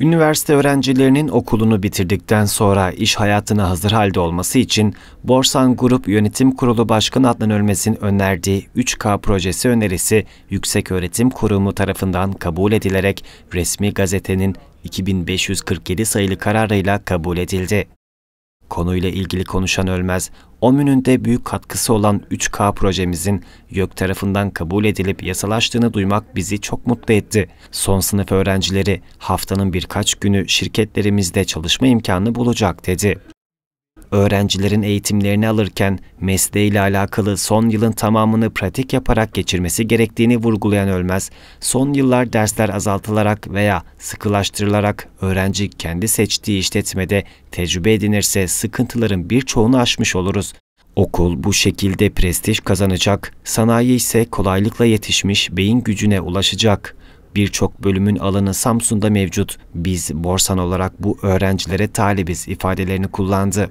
Üniversite öğrencilerinin okulunu bitirdikten sonra iş hayatına hazır halde olması için Borsan Grup Yönetim Kurulu Başkanı Adnan Ölmez'in önerdiği 3K projesi önerisi Yüksek Öğretim Kurumu tarafından kabul edilerek resmi gazetenin 2547 sayılı kararıyla kabul edildi. Konuyla ilgili konuşan ölmez, OMÜ'nün de büyük katkısı olan 3K projemizin YÖK tarafından kabul edilip yasalaştığını duymak bizi çok mutlu etti. Son sınıf öğrencileri haftanın birkaç günü şirketlerimizde çalışma imkanı bulacak dedi öğrencilerin eğitimlerini alırken mesleğiyle alakalı son yılın tamamını pratik yaparak geçirmesi gerektiğini vurgulayan Ölmez, son yıllar dersler azaltılarak veya sıkılaştırılarak öğrenci kendi seçtiği işletmede tecrübe edinirse sıkıntıların birçoğunu aşmış oluruz. Okul bu şekilde prestij kazanacak, sanayi ise kolaylıkla yetişmiş beyin gücüne ulaşacak. Birçok bölümün alanı Samsun'da mevcut. Biz borsan olarak bu öğrencilere talibiz ifadelerini kullandı.